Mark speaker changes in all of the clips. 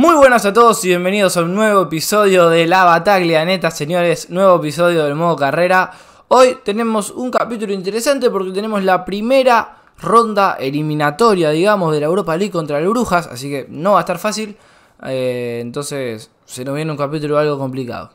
Speaker 1: Muy buenas a todos y bienvenidos a un nuevo episodio de La Bataglia Neta, señores, nuevo episodio del modo carrera. Hoy tenemos un capítulo interesante porque tenemos la primera ronda eliminatoria, digamos, de la Europa League contra el Brujas, así que no va a estar fácil. Eh, entonces, se nos viene un capítulo algo complicado.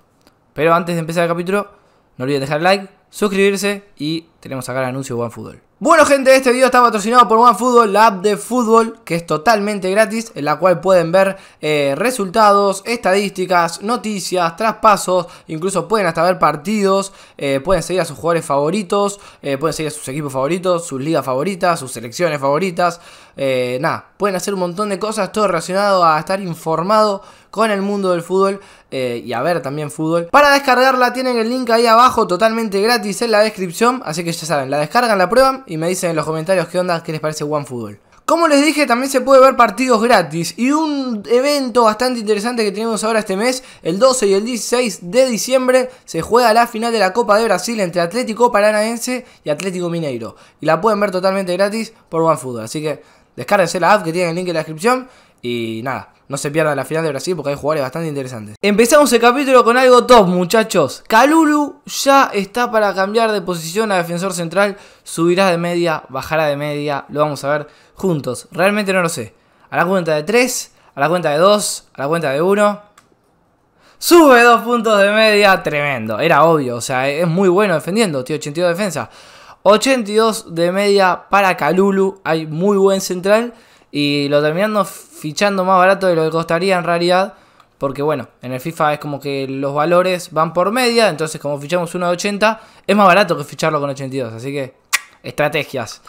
Speaker 1: Pero antes de empezar el capítulo, no olviden dejar like, suscribirse y tenemos acá el anuncio One Fútbol. Bueno gente, este video está patrocinado por OneFootball, la app de fútbol que es totalmente gratis, en la cual pueden ver eh, resultados, estadísticas, noticias, traspasos, incluso pueden hasta ver partidos, eh, pueden seguir a sus jugadores favoritos, eh, pueden seguir a sus equipos favoritos, sus ligas favoritas, sus selecciones favoritas, nada, pueden hacer un montón de cosas, todo relacionado a estar informado con el mundo del fútbol eh, y a ver también fútbol. Para descargarla tienen el link ahí abajo totalmente gratis en la descripción, así que ya saben, la descargan, la prueban y me dicen en los comentarios qué onda, qué les parece OneFootball. Como les dije, también se puede ver partidos gratis y un evento bastante interesante que tenemos ahora este mes, el 12 y el 16 de diciembre, se juega la final de la Copa de Brasil entre Atlético Paranaense y Atlético Mineiro. Y la pueden ver totalmente gratis por OneFootball, así que descárguense la app que tienen el link en la descripción y nada, no se pierda la final de Brasil porque hay jugadores bastante interesantes. Empezamos el capítulo con algo top, muchachos. Kalulu ya está para cambiar de posición a defensor central. Subirá de media, bajará de media. Lo vamos a ver juntos. Realmente no lo sé. A la cuenta de 3, a la cuenta de 2, a la cuenta de 1. Sube 2 puntos de media. Tremendo. Era obvio. O sea, es muy bueno defendiendo. Tío, 82 de defensa. 82 de media para Kalulu, Hay muy buen central. Y lo terminando fichando más barato de lo que costaría en realidad. Porque bueno, en el FIFA es como que los valores van por media. Entonces como fichamos uno de 80, es más barato que ficharlo con 82. Así que estrategias.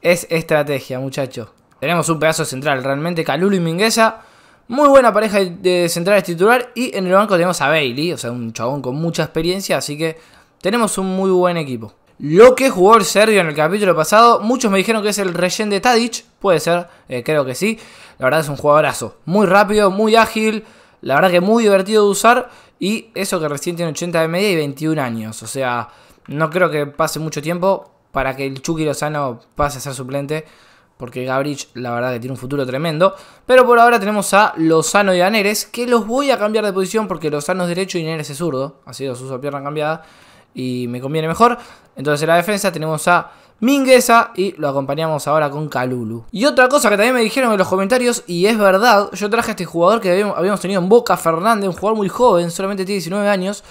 Speaker 1: Es estrategia, muchachos. Tenemos un pedazo central. Realmente Calulu y Mingueza. Muy buena pareja de centrales titular. Y en el banco tenemos a Bailey. O sea, un chabón con mucha experiencia. Así que tenemos un muy buen equipo lo que jugó el serbio en el capítulo pasado. Muchos me dijeron que es el rellén de Tadic. Puede ser, eh, creo que sí. La verdad es un jugadorazo. Muy rápido, muy ágil. La verdad que muy divertido de usar. Y eso que recién tiene 80 de media y 21 años. O sea, no creo que pase mucho tiempo para que el Chucky Lozano pase a ser suplente. Porque Gabrich, la verdad que tiene un futuro tremendo. Pero por ahora tenemos a Lozano y a Neres. Que los voy a cambiar de posición porque Lozano es derecho y Neres es zurdo. Así sido su pierna cambiada y me conviene mejor. Entonces en la defensa tenemos a Mingueza y lo acompañamos ahora con Calulu Y otra cosa que también me dijeron en los comentarios, y es verdad, yo traje a este jugador que habíamos tenido en Boca, Fernández, un jugador muy joven, solamente tiene 19 años.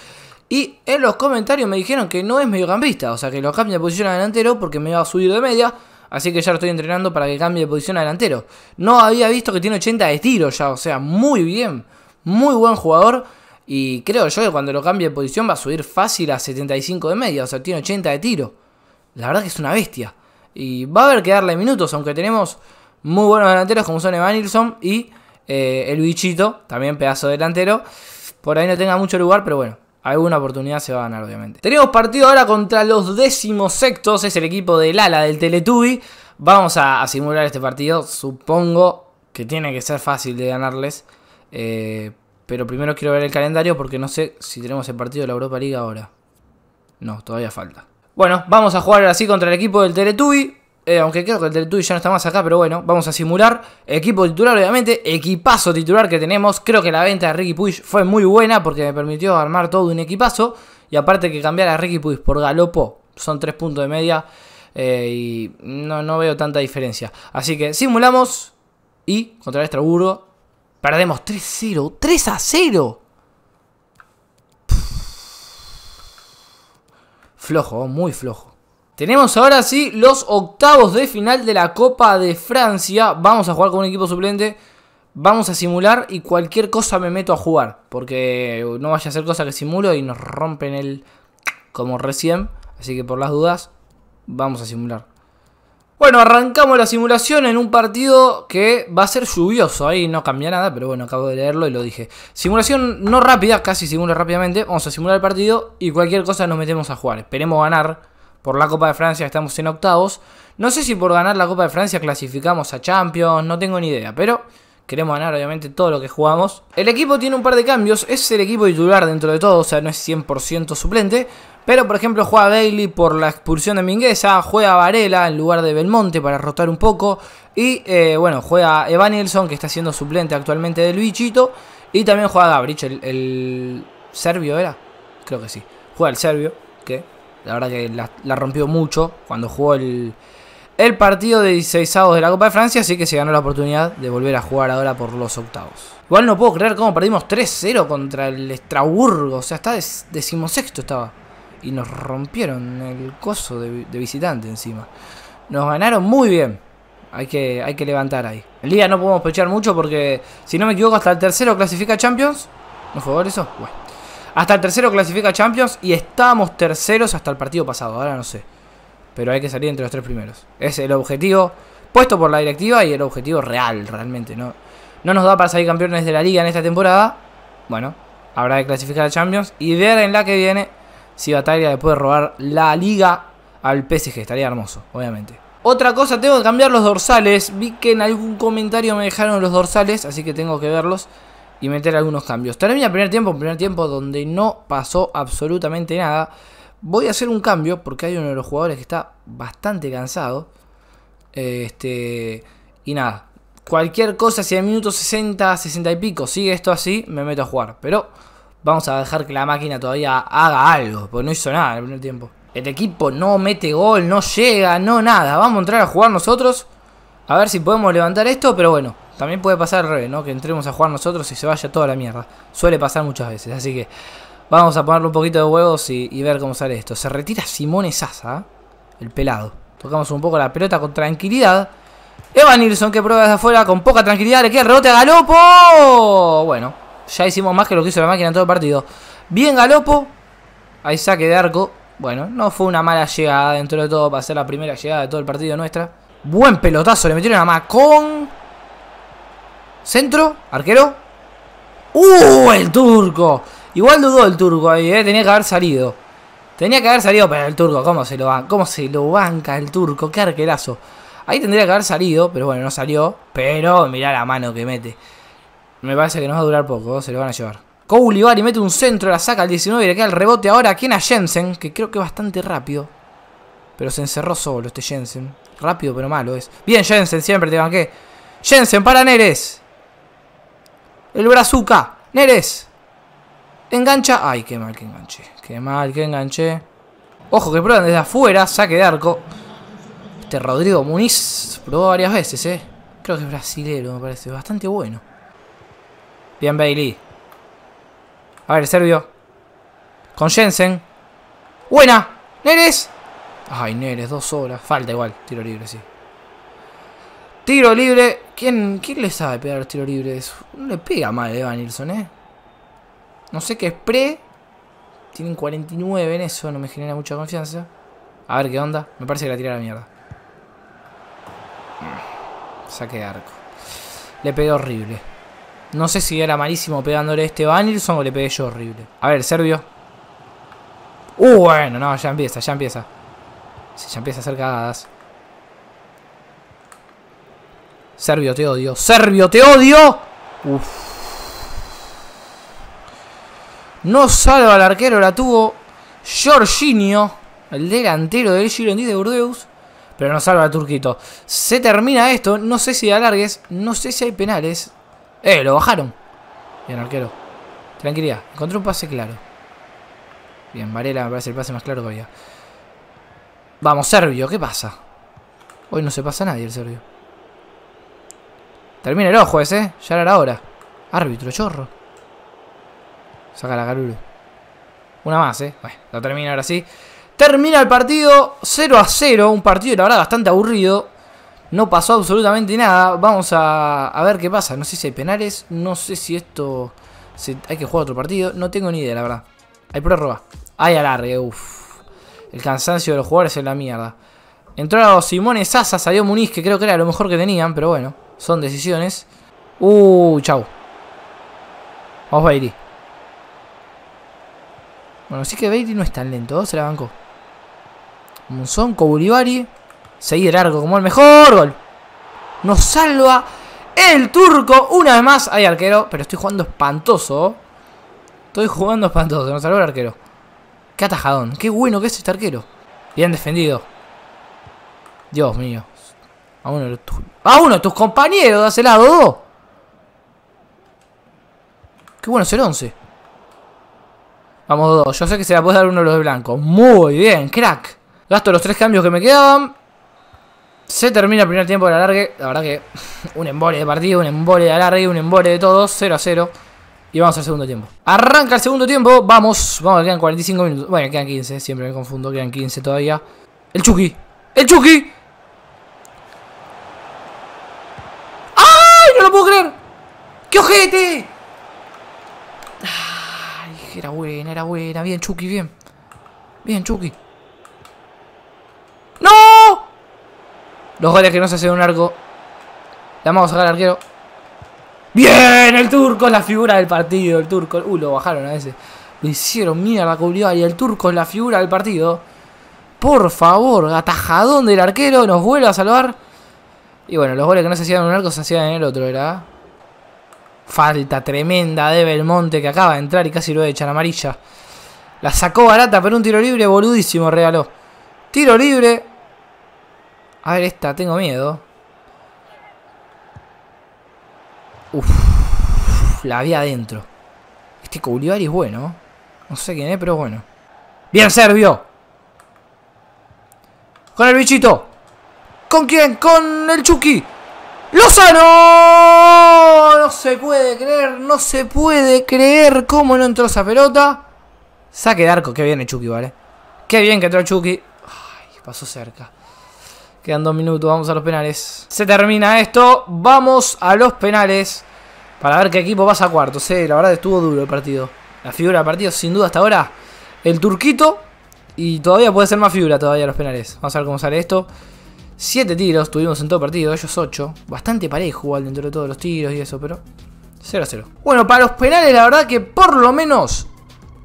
Speaker 1: Y en los comentarios me dijeron que no es mediocampista, o sea que lo cambia de posición a delantero porque me iba a subir de media. Así que ya lo estoy entrenando para que cambie de posición a delantero. No había visto que tiene 80 de tiro ya, o sea, muy bien. Muy buen jugador. Y creo yo que cuando lo cambie de posición va a subir fácil a 75 de media, o sea, tiene 80 de tiro. La verdad que es una bestia. Y va a haber que darle minutos, aunque tenemos muy buenos delanteros como son Evanilson y eh, el bichito, también pedazo de delantero. Por ahí no tenga mucho lugar, pero bueno, alguna oportunidad se va a ganar, obviamente. Tenemos partido ahora contra los décimos sextos, es el equipo del ala del Teletubi. Vamos a, a, simular este partido, supongo que tiene que ser fácil de ganarles. Eh, pero primero quiero ver el calendario porque no sé si tenemos el partido de la Europa Liga ahora. No, todavía falta. Bueno, vamos a jugar así contra el equipo del Teletubi. Eh, aunque creo que el Teletubi ya no está más acá, pero bueno, vamos a simular. Equipo titular, obviamente. Equipazo titular que tenemos. Creo que la venta de Ricky Puig fue muy buena porque me permitió armar todo un equipazo. Y aparte que cambiar a Ricky Puig por Galopo, son tres puntos de media. Eh, y no, no veo tanta diferencia. Así que simulamos. Y contra el Estraburgo. Perdemos 3-0. 3 0. Flojo, muy flojo. Tenemos ahora sí los octavos de final de la Copa de Francia. Vamos a jugar con un equipo suplente. Vamos a simular y cualquier cosa me meto a jugar. Porque no vaya a ser cosa que simulo y nos rompen el... Como recién. Así que por las dudas, vamos a simular. Bueno, arrancamos la simulación en un partido que va a ser lluvioso. Ahí no cambia nada, pero bueno, acabo de leerlo y lo dije. Simulación no rápida, casi simula rápidamente. Vamos a simular el partido y cualquier cosa nos metemos a jugar. Esperemos ganar. Por la Copa de Francia estamos en octavos. No sé si por ganar la Copa de Francia clasificamos a Champions, no tengo ni idea, pero... Queremos ganar, obviamente, todo lo que jugamos. El equipo tiene un par de cambios. Es el equipo titular dentro de todo, o sea, no es 100% suplente. Pero, por ejemplo, juega Bailey por la expulsión de Mingueza. Juega Varela en lugar de Belmonte para rotar un poco. Y, eh, bueno, juega Evanilson, que está siendo suplente actualmente del bichito. Y también juega Gabrich, el, serbio, ¿era? Creo que sí. Juega el serbio, que la verdad que la rompió mucho cuando jugó el el partido de 16 de la Copa de Francia, así que se ganó la oportunidad de volver a jugar ahora por los octavos. Igual no puedo creer cómo perdimos 3-0 contra el Estraburgo. o sea, está decimosexto estaba. Y nos rompieron el coso de, visitante encima. Nos ganaron muy bien. Hay que, hay que levantar ahí. El día no podemos pechar mucho porque, si no me equivoco, hasta el tercero clasifica Champions. ¿No fue eso? Bueno. Hasta el tercero clasifica Champions y estábamos terceros hasta el partido pasado. Ahora no sé pero hay que salir entre los tres primeros. Es el objetivo puesto por la directiva y el objetivo real, realmente. No, no nos da para salir campeones de la liga en esta temporada. Bueno, habrá que clasificar a Champions y ver en la que viene si Batalla le puede robar la liga al PSG. Estaría hermoso, obviamente. Otra cosa, tengo que cambiar los dorsales. Vi que en algún comentario me dejaron los dorsales, así que tengo que verlos y meter algunos cambios. Termina el primer tiempo, un primer tiempo donde no pasó absolutamente nada. Voy a hacer un cambio porque hay uno de los jugadores que está bastante cansado. Este, y nada, cualquier cosa, si hay minutos 60, 60 y pico sigue esto así, me meto a jugar. Pero vamos a dejar que la máquina todavía haga algo, porque no hizo nada en el primer tiempo. El equipo no mete gol, no llega, no nada. Vamos a entrar a jugar nosotros. A ver si podemos levantar esto, pero bueno, también puede pasar al revés, ¿no? Que entremos a jugar nosotros y se vaya toda la mierda. Suele pasar muchas veces, así que Vamos a ponerle un poquito de huevos y, ver cómo sale esto. Se retira Simone Sasa, el pelado. Tocamos un poco la pelota con tranquilidad. Evan Nilsson que prueba desde afuera con poca tranquilidad. Le queda el rebote a Galopo. Bueno, ya hicimos más que lo que hizo la máquina en todo el partido. Bien Galopo. Ahí saque de arco. Bueno, no fue una mala llegada dentro de todo para ser la primera llegada de todo el partido nuestra. Buen pelotazo, le metieron a Macón. Centro, arquero. ¡Uh! El turco. Igual dudó el turco ahí, ¿eh? tenía que haber salido. Tenía que haber salido, pero el turco, ¿cómo se lo, banca? ¿Cómo se lo banca el turco? Qué arquerazo. Ahí tendría que haber salido, pero bueno, no salió. Pero mirá la mano que mete. Me parece que no va a durar poco, ¿eh? se lo van a llevar. Koulibaly mete un centro, la saca al 19 y le queda el rebote ahora aquí en Jensen, que creo que bastante rápido. Pero se encerró solo este Jensen. Rápido pero malo es. Bien Jensen, siempre te banqué. Jensen para Neres. El Brazuca. Neres. Engancha. Ay, qué mal que enganché. Qué mal que enganché. Ojo que prueban desde afuera. Saque de arco. Este Rodrigo Muniz probó varias veces, ¿eh? Creo que es brasilero, me parece. Bastante bueno. Bien, Bailey. A ver, Servio. Con Jensen. Buena. Neres. Ay, Neres, dos horas. Falta igual. Tiro libre, sí. Tiro libre. ¿Quién, quién le sabe pegar el tiro libre? No le pega mal vanilson ¿eh? No sé qué es pre. Tienen 49 en eso, no me genera mucha confianza. A ver qué onda. Me parece que la tira a la mierda. Mm. Saque arco. Le pegué horrible. No sé si era malísimo pegándole a este Vanilson o le pegué yo horrible. A ver, Servio. Uh, bueno, no, ya empieza, ya empieza. ya empieza a hacer cagadas. Serbio, te odio. ¡Servio, te odio! Uf. No salva al arquero, la tuvo Jorginho, el delantero del Girondi de Burdeos. Pero no salva al Turquito. Se termina esto. No sé si alargues. No sé si hay penales. Eh, lo bajaron. Bien, arquero. Tranquilidad. Encontré un pase claro. Bien, Varela me parece el pase más claro todavía. Vamos, Servio, ¿qué pasa? Hoy no se pasa nadie el Sergio. Termina el ojo ese, ¿eh? ya era la hora. Árbitro, chorro. Saca la Garulu. Una más, ¿eh? Bueno, lo termina ahora sí. Termina el partido 0 a 0. Un partido, la verdad, bastante aburrido. No pasó absolutamente nada. Vamos a, ver qué pasa. No sé si hay penales. No sé si esto... hay que jugar otro partido. No tengo ni idea, la verdad. Hay prórroga. Hay alargue, uff. El cansancio de los jugadores es la mierda. Entró Simone Sasa, salió Muniz, que creo que era lo mejor que tenían, pero bueno, son decisiones. Uh, chau. Vamos, ir bueno, sí que Baiti no es tan lento. ¿eh? Se la bancó. Monzón, Koulibaly. Seguir largo como el mejor. Gol. Nos salva el turco. Una vez más. Hay arquero. Pero estoy jugando espantoso. Estoy jugando espantoso. Nos salvó el arquero. Qué atajadón. Qué bueno que es este arquero. Bien defendido. Dios mío. A uno de tus, a uno de tus compañeros. lado! Qué bueno es el 11. Vamos dos. Yo sé que se la puede dar uno de los blancos. Muy bien, crack. Gasto los tres cambios que me quedaban. Se termina el primer tiempo de alargue. La verdad que un embole de partido, un embole de alargue, un embole de todo. 0 a 0. Y vamos al segundo tiempo. Arranca el segundo tiempo. Vamos. Vamos, quedan 45 minutos. Bueno, quedan 15. Siempre me confundo. Quedan 15 todavía. El Chucky. El Chucky. ¡Ay! No lo puedo creer. ¡Qué ojete! era buena, era buena. Bien, Chucky, bien. Bien, Chucky. ¡No! Los goles que no se hacen un arco. La vamos a sacar al arquero. ¡Bien! El turco es la figura del partido. El turco. Uh, lo bajaron a ese. Lo hicieron mierda, Y El turco es la figura del partido. Por favor, atajadón del arquero. Nos vuelve a salvar. Y bueno, los goles que no se hacían en un arco se hacían en el otro, ¿verdad? Falta tremenda de Belmonte que acaba de entrar y casi lo echan amarilla. La sacó barata, pero un tiro libre boludísimo regaló. Tiro libre. A ver esta, tengo miedo. Uf, la había adentro. Este Coulivari es bueno. No sé quién es, pero bueno. Bien, Servio. Con el bichito. ¿Con quién? Con el Chucky. ¡Lozano! No se puede creer, no se puede creer cómo no entró esa pelota. Saque de arco, que bien Chucky, ¿vale? Qué bien que entró Chucky. Ay, pasó cerca. Quedan dos minutos, vamos a los penales. Se termina esto, vamos a los penales. Para ver qué equipo pasa a cuartos, Sí, eh. La verdad estuvo duro el partido. La figura del partido, sin duda, hasta ahora, el turquito. Y todavía puede ser más figura todavía los penales. Vamos a ver cómo sale esto. Siete tiros tuvimos en todo partido, ellos 8. Bastante parejo igual dentro de todos los tiros y eso, pero 0 a 0. Bueno, para los penales la verdad que por lo menos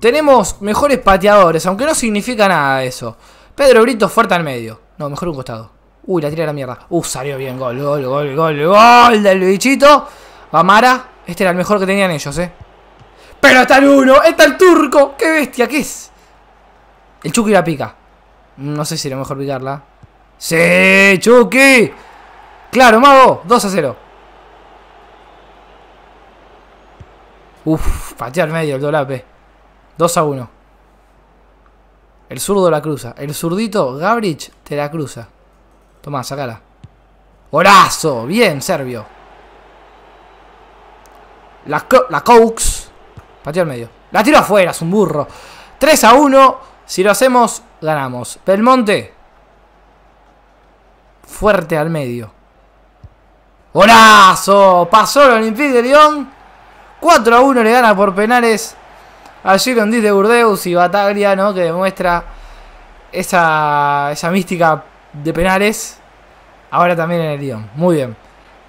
Speaker 1: tenemos mejores pateadores, aunque no significa nada eso. Pedro Brito fuerte al medio. No, mejor un costado. Uy, la tira a la mierda. Uh, salió bien. Gol, gol, gol, gol, gol del bichito. Amara. Este era el mejor que tenían ellos, eh. Pero está el uno, está el turco. Qué bestia, ¿qué es? El Chucky la pica. No sé si era mejor picarla. ¡Sí, Chucky! ¡Claro, mago! 2 a 0. Uf, al medio el dolape. 2 a 1. El zurdo la cruza. El zurdito Gabrich te la cruza. Tomá, sacala. ¡Horazo! Bien, Serbio. La, la Cox. al medio. La tiro afuera, es un burro. 3 a 1. Si lo hacemos, ganamos. Belmonte, fuerte al medio. ¡Golazo! Pasó el Olympique de Lyon. 4 a 1 le gana por penales a Girondis de Burdeus y Bataglia, ¿no? Que demuestra esa, mística de penales. Ahora también en el Lyon. Muy bien.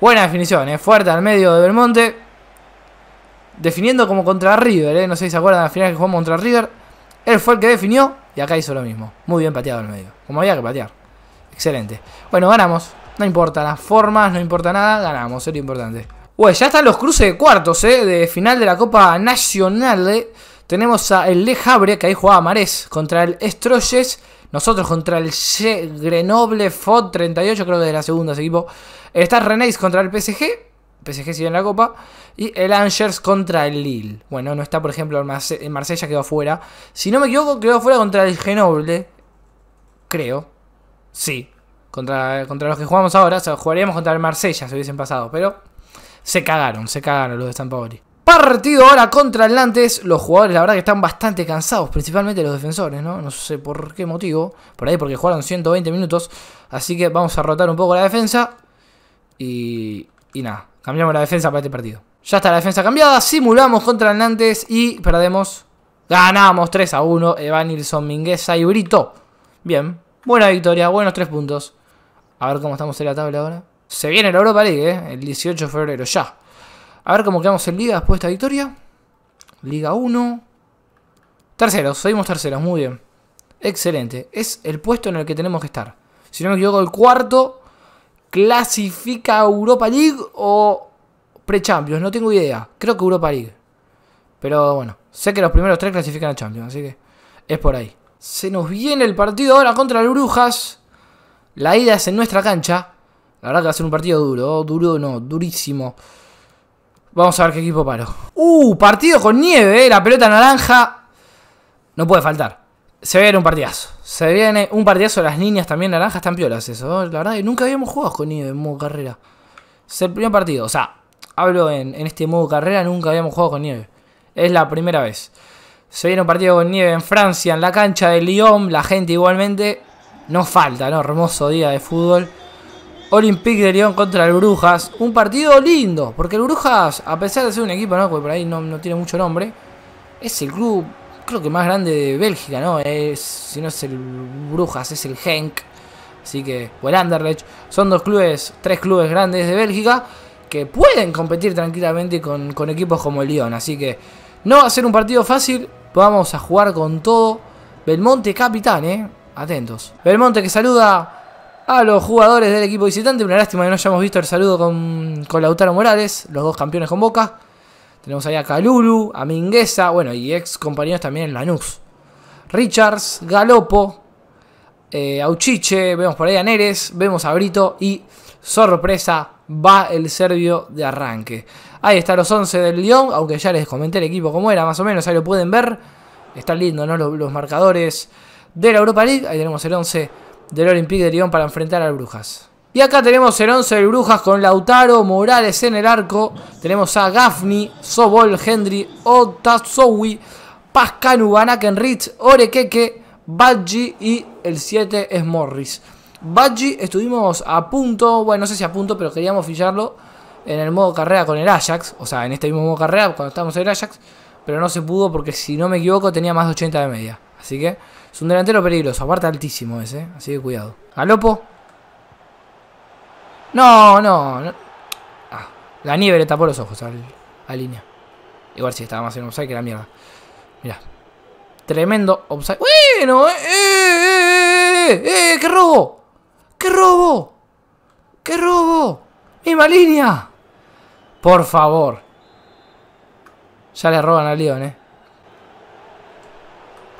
Speaker 1: Buena definición, ¿eh? Fuerte al medio de Belmonte. Definiendo como contra River, ¿eh? No sé si se acuerdan de la final que jugamos contra River. Él fue el que definió y acá hizo lo mismo. Muy bien pateado al medio. Como había que patear. Excelente. Bueno, ganamos. No importa las formas, no importa nada, ganamos, es importante. Bueno, ya están los cruces de cuartos, ¿eh? De final de la Copa Nacional. Eh. Tenemos a el Le que ahí jugaba Marés, contra el Estroyes. Nosotros contra el Grenoble FOD 38, creo que de la segunda ese equipo. Está Renéis contra el PSG. PSG sigue en la Copa. Y el Angers contra el Lille. Bueno, no está, por ejemplo, el, Marsella quedó fuera. Si no me equivoco, quedó fuera contra el Grenoble. Creo. Sí. Contra, contra los que jugamos ahora, o sea, jugaríamos contra el Marsella si hubiesen pasado, pero se cagaron, se cagaron los de San Partido ahora contra el Nantes. Los jugadores, la verdad, que están bastante cansados, principalmente los defensores, ¿no? No sé por qué motivo. Por ahí, porque jugaron 120 minutos. Así que vamos a rotar un poco la defensa. Y, y nada, cambiamos la defensa para este partido. Ya está la defensa cambiada. Simulamos contra el Nantes y perdemos. Ganamos 3 a 1. Evanilson, Mingueza y Brito. Bien, Buena victoria, buenos tres puntos. A ver cómo estamos en la tabla ahora. Se viene la Europa League, eh, el 18 de febrero, ya. A ver cómo quedamos en Liga después de esta victoria. Liga 1. Terceros, seguimos terceros, muy bien. Excelente, es el puesto en el que tenemos que estar. Si no me equivoco, el cuarto clasifica Europa League o pre-Champions, no tengo idea. Creo que Europa League. Pero bueno, sé que los primeros tres clasifican a Champions, así que es por ahí. Se nos viene el partido ahora contra el Brujas. La ida es en nuestra cancha. La verdad que va a ser un partido duro. ¿oh? Duro no, durísimo. Vamos a ver qué equipo paro. ¡Uh! Partido con nieve, ¿eh? La pelota naranja. No puede faltar. Se viene un partidazo. Se viene un partidazo. Las líneas también naranjas están piolas eso. ¿oh? La verdad que nunca habíamos jugado con nieve en modo carrera. Es el primer partido. O sea, hablo en, en este modo carrera. Nunca habíamos jugado con nieve. Es la primera vez. Se viene un partido con nieve en Francia, en la cancha de Lyon. La gente igualmente no falta, ¿no? Hermoso día de fútbol. Olympique de Lyon contra el Brujas. Un partido lindo, porque el Brujas, a pesar de ser un equipo, ¿no? Porque por ahí no, tiene mucho nombre, es el club, creo que más grande de Bélgica, ¿no? Es, si no es el Brujas, es el Henk Así que, o el Anderlecht. Son dos clubes, tres clubes grandes de Bélgica que pueden competir tranquilamente con, con equipos como el Lyon. Así que no va a ser un partido fácil. Vamos a jugar con todo. Belmonte capitán, ¿eh? Atentos. Belmonte que saluda a los jugadores del equipo visitante. Una lástima que no hayamos visto el saludo con, Lautaro Morales, los dos campeones con Boca. Tenemos ahí a Calulu, a Minguesa, bueno, y ex compañeros también en Lanús. Richards, Galopo, eh, Auchiche, vemos por ahí a Neres, vemos a Brito y sorpresa, va el serbio de arranque. Ahí está los 11 del Lyon, aunque ya les comenté el equipo como era, más o menos, ahí lo pueden ver. Están lindos ¿no? los, marcadores de la Europa League. Ahí tenemos el 11 del Olympique de Lyon para enfrentar al Brujas. Y acá tenemos el 11 del Brujas con Lautaro, Morales en el arco. Tenemos a Gafni, Sobol, Hendry, Otazowi, Pascal, Ubanakenrich, Orekeke, Badji y el 7 es Morris. Badji estuvimos a punto, bueno, no sé si a punto, pero queríamos ficharlo en el modo carrera con el Ajax, o sea, en este mismo modo carrera cuando estábamos en el Ajax, pero no se pudo porque si no me equivoco tenía más de 80 de media. Así que es un delantero peligroso, aparte altísimo ese, así que cuidado. Galopo. No, no, no. la nieve le tapó los ojos al, a línea. Igual si estaba más en offside que la mierda. Mirá. Tremendo offside. Bueno, eh, eh, eh, eh, qué robo. ¡Qué robo! ¡Qué robo! ¡Misma línea! Por favor. Ya le roban al León, eh.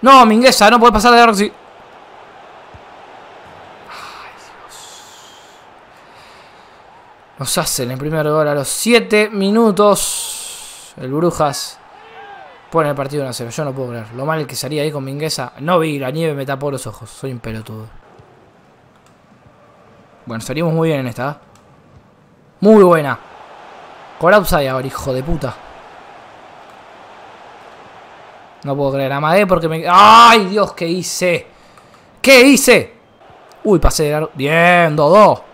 Speaker 1: No, Minguesa no puede pasar de Roxy. Ay, Dios. Nos hacen el primer gol a los 7 minutos. El Brujas pone el partido 1 0. Yo no puedo creer. Lo mal que salía ahí con Mingueza. No vi, la nieve me tapó los ojos. Soy un pelotudo. Bueno, salimos muy bien en esta. ¿eh? Muy buena. Por ya, ahora, hijo de puta. No puedo creer. Made porque me... ¡Ay, Dios! ¿Qué hice? ¿Qué hice? Uy, pasé de largo. Bien, Dodo.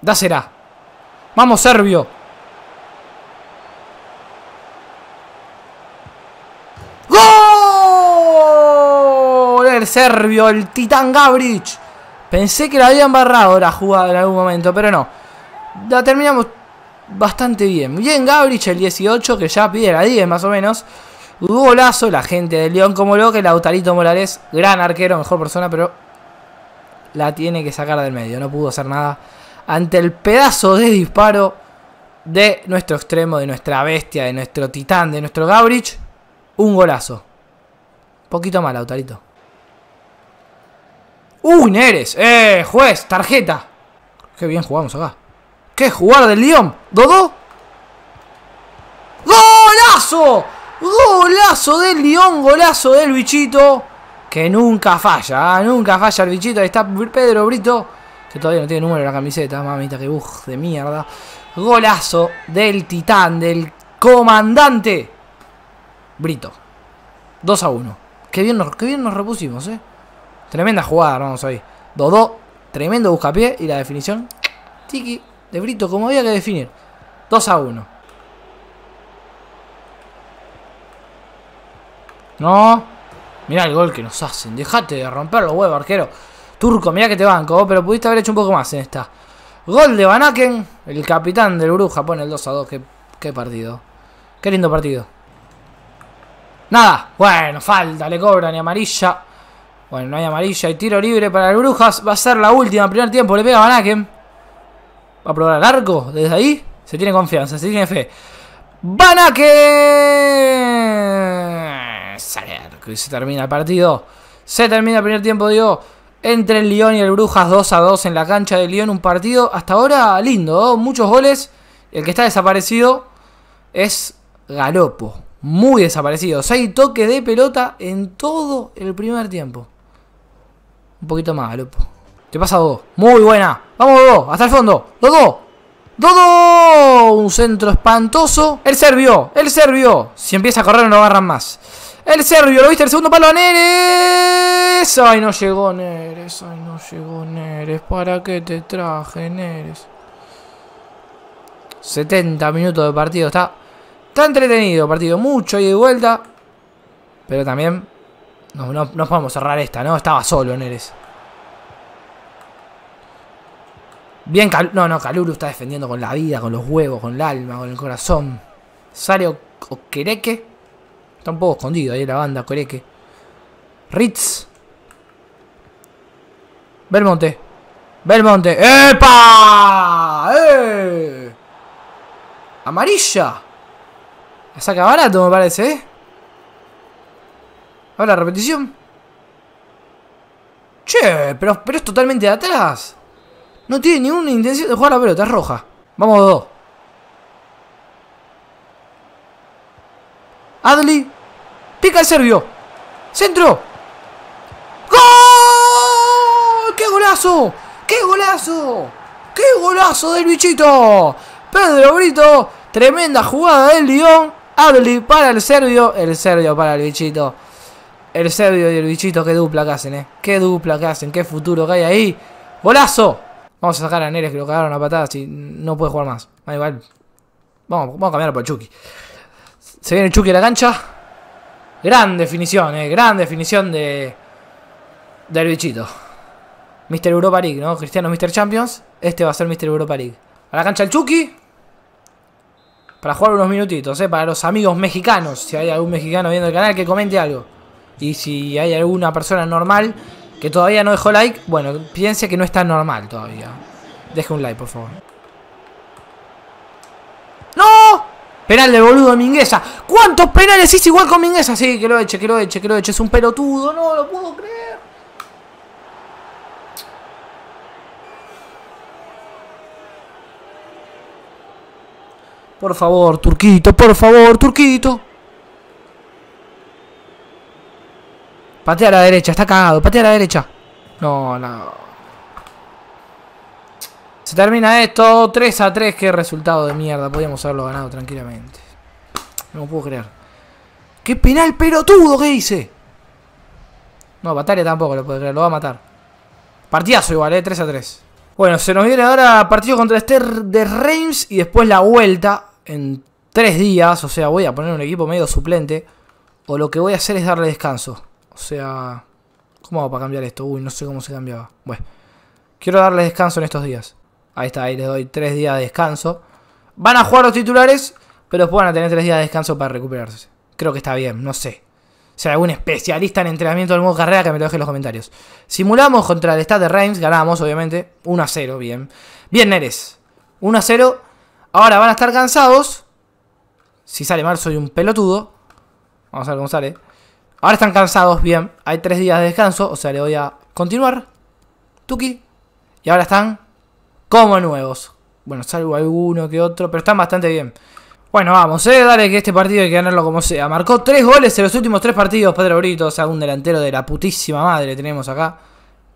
Speaker 1: Dásela. Vamos, Serbio. ¡Gol! El Serbio, el Titán Gabrich. Pensé que la habían barrado la jugada en algún momento, pero no. La terminamos bastante bien. Bien Gabrich, el 18, que ya pide la 10 más o menos. Golazo, la gente del León como lo que Lautarito Morales, gran arquero, mejor persona, pero la tiene que sacar del medio. No pudo hacer nada ante el pedazo de disparo de nuestro extremo, de nuestra bestia, de nuestro titán, de nuestro Gabrich. Un golazo. Poquito mal, Lautarito. ¡Uy, Neres! ¡Eh, juez! ¡Tarjeta! ¡Qué bien jugamos acá! ¡Qué jugar del Lyon! ¿Dodo? ¡Golazo! ¡Golazo del Lyon! ¡Golazo del bichito! Que nunca falla, ah, nunca falla el bichito. Ahí está Pedro Brito, que todavía no tiene número en la camiseta, mamita, que buf de mierda. Golazo del titán, del comandante Brito. 2 a uno. Qué bien qué bien nos repusimos, eh. Tremenda jugada, vamos ahí. 2-2. Tremendo buscapié. Y la definición. Tiki. De Brito, como había que definir. 2 a 1. No. Mirá el gol que nos hacen. Dejate de romper los huevos, arquero. Turco, mirá que te banco, pero pudiste haber hecho un poco más en esta. Gol de Banaken. El capitán del Bruja pone el 2 a 2. qué partido. Qué lindo partido. Nada. Bueno, falta. Le cobran y amarilla. Bueno, no hay amarilla y tiro libre para el Brujas. Va a ser la última, primer tiempo. Le pega a Banaken. Va a probar el arco desde ahí. Se tiene confianza, se tiene fe. Vanaken. Sale se termina el partido. Se termina el primer tiempo, digo. Entre el Lyon y el Brujas 2 a 2 en la cancha del Lyon. Un partido hasta ahora lindo. Muchos goles. El que está desaparecido es Galopo muy desaparecido, Hay toque de pelota en todo el primer tiempo. Un poquito más, loco. Te pasa dos. Muy buena. Vamos, Dodo. Hasta el fondo. Dodo. Dodo. Un centro espantoso. El serbio. El serbio. Si empieza a correr no lo agarran más. El serbio. ¿Lo viste? El segundo palo a Neres. Ay, no llegó Neres. Ay, no llegó Neres. ¿Para qué te traje Neres? 70 minutos de partido. Está, está entretenido partido. Mucho y de vuelta. Pero también no, no, no podemos cerrar esta, ¿no? Estaba solo Neres. Bien, no, no, Caluru está defendiendo con la vida, con los huevos, con el alma, con el corazón. Sale Okereke. Está un poco escondido ahí la banda, Okereke. Ritz. Belmonte. Belmonte. ¡Epa! ¡Eh! Amarilla. La saca barato, me parece, ¿eh? la repetición. Che, pero, pero es totalmente de atrás. No tiene ninguna intención de jugar la pelota, es roja. Vamos dos. Adli. Pica el serbio. Centro. ¡Gol! ¡Qué golazo! ¡Qué golazo! ¡Qué golazo del bichito! Pedro Brito. Tremenda jugada del Lyon. Adli para el serbio. El serbio para el bichito. El serio y el bichito, qué dupla que hacen, eh. Qué dupla que hacen, qué futuro que hay ahí. ¡Golazo! Vamos a sacar a Neres que lo cagaron a patadas y no puede jugar más. Da ah, igual. Vamos, vamos a cambiar por Chucky. Se viene el Chucky a la cancha. Gran definición, eh. Gran definición de. Del bichito. Mr. Europa League, ¿no? Cristiano Mr. Champions. Este va a ser Mr. Europa League. A la cancha el Chucky. Para jugar unos minutitos, ¿eh? Para los amigos mexicanos. Si hay algún mexicano viendo el canal, que comente algo. Y si hay alguna persona normal que todavía no dejó like, bueno, piense que no está normal todavía. Deje un like, por favor. ¡No! Penal de boludo Mingueza. ¿Cuántos penales hice igual con Mingueza? Sí, que lo eche, que lo eche, que lo eche. Es un pelotudo, no lo puedo creer. Por favor, Turquito, por favor, Turquito. Patea a la derecha, está cagado. Patea a la derecha. No, no. Se termina esto. 3 a 3. Qué resultado de mierda. Podríamos haberlo ganado tranquilamente. No puedo creer. ¡Qué penal pelotudo que hice! No, Batalla tampoco lo puede creer. Lo va a matar. Partidazo igual, ¿eh? 3 a 3. Bueno, se nos viene ahora partido contra este de Reims y después la vuelta en 3 días. O sea, voy a poner un equipo medio suplente. O lo que voy a hacer es darle descanso sea, ¿cómo va para cambiar esto? Uy, no sé cómo se cambiaba. Bueno, quiero darle descanso en estos días. Ahí está, ahí les doy tres días de descanso. Van a jugar los titulares, pero después van a tener tres días de descanso para recuperarse. Creo que está bien, no sé. Si hay algún especialista en entrenamiento del modo carrera que me lo deje en los comentarios. Simulamos contra el Stade de Reims, ganamos obviamente 1 a 0, bien. Bien, Neres. 1 a 0. Ahora van a estar cansados. Si sale mal soy un pelotudo. Vamos a ver cómo sale. Ahora están cansados, bien. Hay tres días de descanso, o sea, le voy a continuar. Tuki. Y ahora están como nuevos. Bueno, salvo alguno que otro, pero están bastante bien. Bueno, vamos, eh, dale que este partido hay que ganarlo como sea. Marcó tres goles en los últimos tres partidos, Pedro Brito. O sea, un delantero de la putísima madre tenemos acá.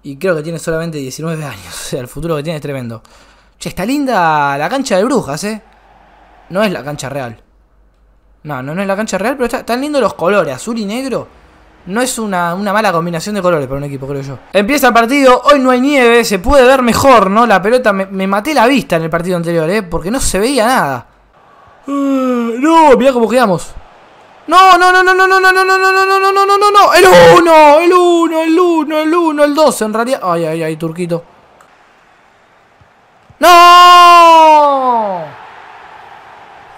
Speaker 1: Y creo que tiene solamente 19 años. O sea, el futuro que tiene es tremendo. Che, está linda la cancha de brujas, eh. No es la cancha real. No, no, no es la cancha real, pero están lindos los colores, azul y negro. No es una, una, mala combinación de colores para un equipo, creo yo. Empieza el partido, hoy no hay nieve, se puede ver mejor, ¿no? La pelota, me, me maté la vista en el partido anterior, ¿eh? Porque no se veía nada. no, mirá cómo quedamos. No, no, no, no, no, no, no, no, no, no, no, no, no, no, no, no, el 1, el 1, el 1, el 1, el 2, en realidad. Ay, ay, ay, turquito. ¡No!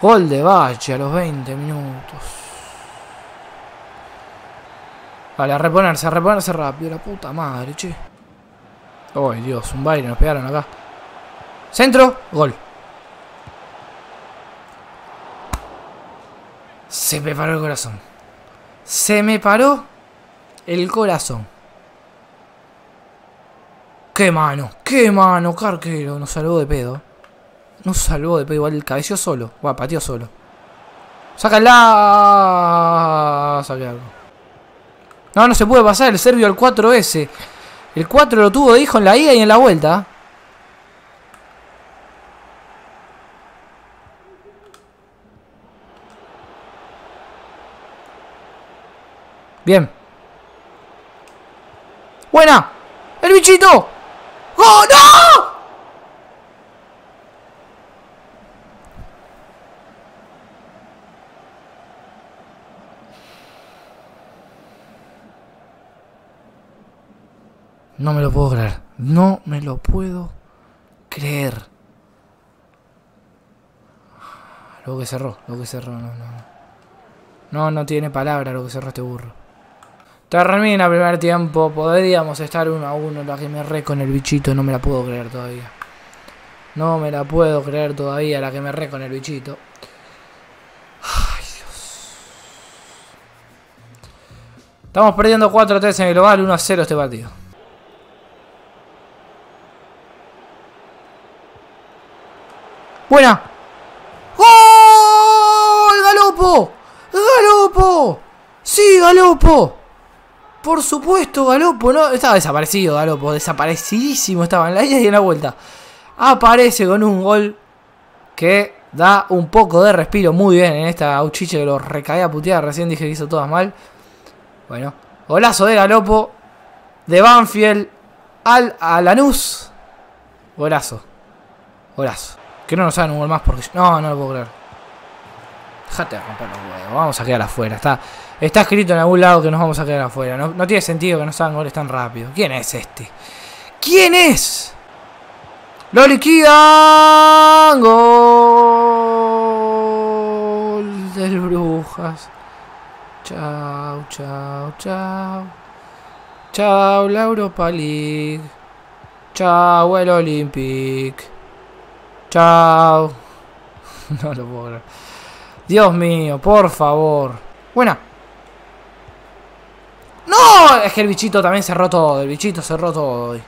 Speaker 1: Gol de Bache a los 20 minutos. Vale, a reponerse, a reponerse rápido. La puta madre, che. Ay, oh, Dios, un baile, nos pegaron acá. Centro, gol. Se me paró el corazón. Se me paró el corazón. ¡Qué mano! ¡Qué mano, carquero! Nos salvó de pedo. No salvó, después igual el cabello solo. Bueno, pateó solo. ¡Sácala! Saqué algo. No, no se puede pasar el serbio al 4S. El 4 lo tuvo de hijo en la ida y en la vuelta. Bien. ¡Buena! ¡El bichito! ¡Oh, no! No me lo puedo creer. No me lo puedo creer. Lo que cerró, lo que cerró, no, no. No, no tiene palabra lo que cerró este burro. Termina el primer tiempo. Podríamos estar uno a uno. La que me re con el bichito. No me la puedo creer todavía. No me la puedo creer todavía. La que me re con el bichito. Ay, Dios. Estamos perdiendo 4-3 en el global. 1-0 este partido. Buena. ¡Gol! ¡Galopo! ¡Galopo! ¡Sí, Galopo! Por supuesto, Galopo, ¿no? Estaba desaparecido, Galopo. Desaparecidísimo estaba en la ida y en la vuelta. Aparece con un gol que da un poco de respiro. Muy bien en ¿eh? esta Uchiche que lo recae a putear. Recién dije que hizo todas mal. Bueno, golazo de Galopo. De Banfield al a Golazo. Golazo. Que no nos hagan un gol más porque... No, no lo puedo creer. Déjate de romper los huevos. Vamos a quedar afuera. Está, está escrito en algún lado que nos vamos a quedar afuera. No, tiene sentido que nos hagan goles tan rápido. ¿Quién es este? ¿Quién es? ¡Lo liquidan! ¡Gol! Del Brujas. Chao, chao, chao. Chao, la Europa League. Chao, el Olympic. Chao. No lo puedo Dios mío, por favor. Buena. ¡No! Es que el bichito también cerró todo. El bichito cerró todo hoy.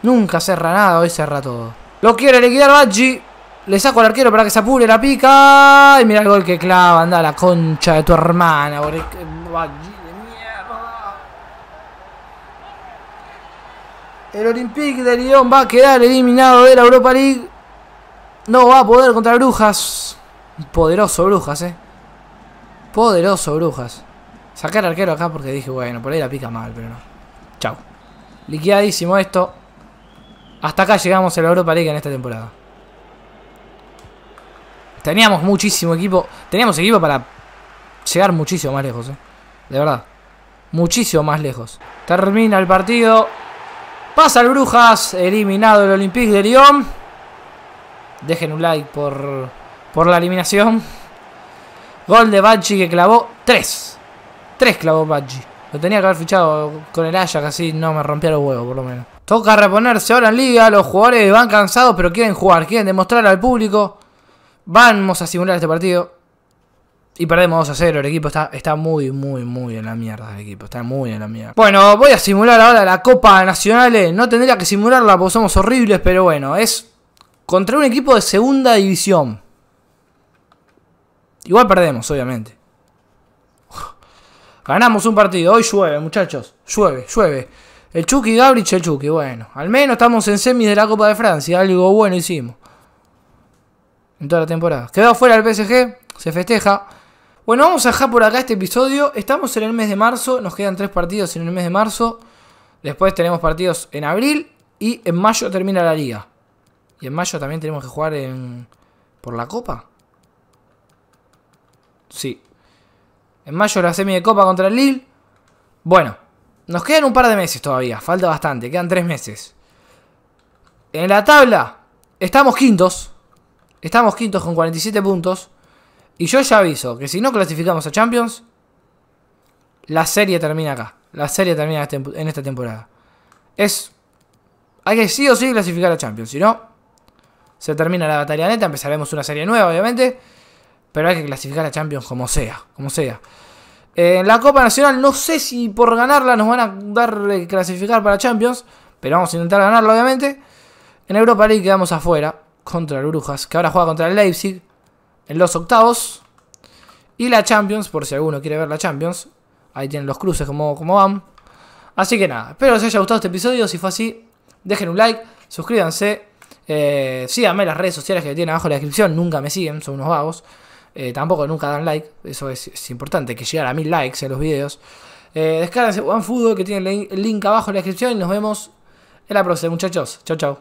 Speaker 1: Nunca cerra nada, hoy cerra todo. Lo quiere liquidar Baggi. Le saco al arquero para que se apure la pica. Y mira el gol que clava. Anda la concha de tu hermana, Baggi de mierda. El Olympique de Lyon va a quedar eliminado de la Europa League. No va a poder contra Brujas. Poderoso Brujas, eh. Poderoso Brujas. Sacar arquero acá porque dije, bueno, por ahí la pica mal, pero no. Chau. Liquidadísimo esto. Hasta acá llegamos a la Europa League en esta temporada. Teníamos muchísimo equipo. Teníamos equipo para llegar muchísimo más lejos, eh. De verdad. Muchísimo más lejos. Termina el partido. Pasa el Brujas. Eliminado el Olympique de Lyon. Dejen un like por, la eliminación. Gol de Baggi que clavó 3. 3 clavó Baggi. Lo tenía que haber fichado con el Ajax, así no me rompía los huevos por lo menos. Toca reponerse ahora en liga, los jugadores van cansados pero quieren jugar, quieren demostrar al público. Vamos a simular este partido. Y perdemos 2 a 0, el equipo está, está muy, muy, muy en la mierda, el equipo está muy en la mierda. Bueno, voy a simular ahora la Copa Nacional, eh. no tendría que simularla porque somos horribles, pero bueno, es contra un equipo de segunda división. Igual perdemos, obviamente. Ganamos un partido. Hoy llueve, muchachos. Llueve, llueve. El Chucky Gabrich, el Chucky. Bueno, al menos estamos en semis de la Copa de Francia. Algo bueno hicimos. En toda la temporada. Quedó fuera el PSG. Se festeja. Bueno, vamos a dejar por acá este episodio. Estamos en el mes de marzo. Nos quedan tres partidos en el mes de marzo. Después tenemos partidos en abril. Y en mayo termina la liga. Y en mayo también tenemos que jugar en... ¿Por la Copa? Sí. En mayo la semi de Copa contra el Lille. Bueno, nos quedan un par de meses todavía. Falta bastante, quedan tres meses. En la tabla estamos quintos. Estamos quintos con 47 puntos. Y yo ya aviso que si no clasificamos a Champions, la serie termina acá. La serie termina en este esta temporada. Es... Hay que sí o sí clasificar a Champions. Si no, se termina la batalla neta, empezaremos una serie nueva, obviamente. Pero hay que clasificar a Champions como sea, como sea. En eh, la Copa Nacional no sé si por ganarla nos van a dar clasificar para Champions, pero vamos a intentar ganarla, obviamente. En Europa League quedamos afuera contra el Brujas, que ahora juega contra el Leipzig en los octavos. Y la Champions, por si alguno quiere ver la Champions, ahí tienen los cruces como, como van. Así que nada, espero que les haya gustado este episodio. Si fue así, dejen un like, suscríbanse eh, síganme en las redes sociales que tienen abajo en la descripción. Nunca me siguen, son unos vagos. Eh, tampoco nunca dan like. Eso es, importante, que llegar a mil likes en los videos. Eh, descárganse OneFood que tiene el link abajo en la descripción. Y nos vemos en la próxima, muchachos. Chau, chau.